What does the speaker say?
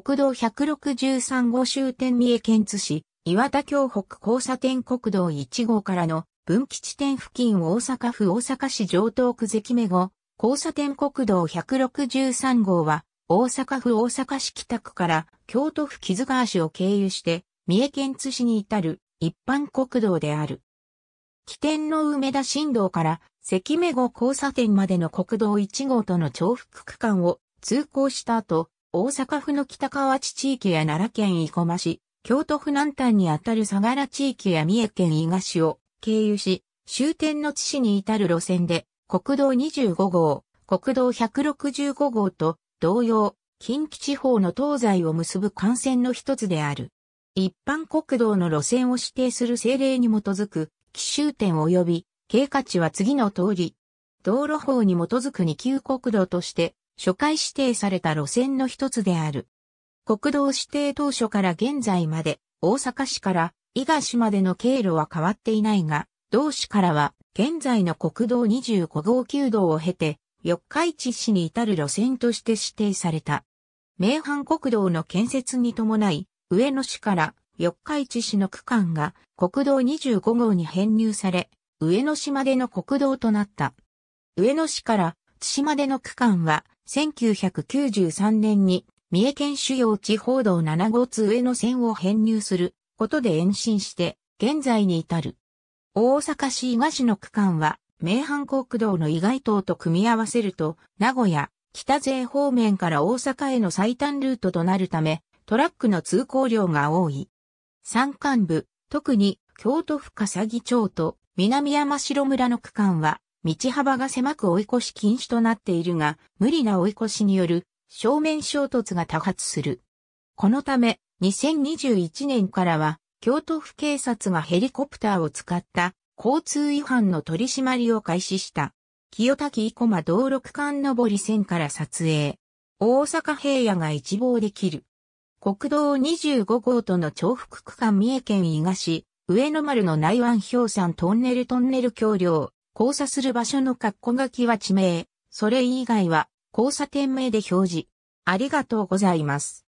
国道163号終点三重県津市、岩田京北交差点国道1号からの分岐地点付近大阪府大阪市城東区関目後、交差点国道163号は、大阪府大阪市北区から京都府木津川市を経由して、三重県津市に至る一般国道である。起点の梅田新道から関目後交差点までの国道1号との重複区間を通行した後、大阪府の北河内地域や奈良県生駒市、京都府南端にあたる相良地域や三重県伊賀市を経由し、終点の津市に至る路線で、国道25号、国道165号と同様、近畿地方の東西を結ぶ幹線の一つである。一般国道の路線を指定する政令に基づく、奇襲点及び、経過値は次の通り。道路法に基づく二級国道として、初回指定された路線の一つである。国道指定当初から現在まで、大阪市から伊賀市までの経路は変わっていないが、同市からは、現在の国道25号9道を経て、四日市市に至る路線として指定された。名阪国道の建設に伴い、上野市から四日市市の区間が国道25号に編入され、上野市までの国道となった。上野市から津島での区間は1993年に三重県主要地方道7号通上の線を編入することで延伸して現在に至る。大阪市伊賀市の区間は名阪国道の伊賀等と組み合わせると名古屋、北勢方面から大阪への最短ルートとなるためトラックの通行量が多い。山間部、特に京都府笠木町と南山城村の区間は道幅が狭く追い越し禁止となっているが、無理な追い越しによる正面衝突が多発する。このため、2021年からは、京都府警察がヘリコプターを使った交通違反の取り締まりを開始した。清滝生駒道路区間上り線から撮影。大阪平野が一望できる。国道25号との重複区間三重県伊賀市、上野丸の内湾氷山トンネルトンネル橋梁、交差する場所の括弧書きは地名、それ以外は交差点名で表示。ありがとうございます。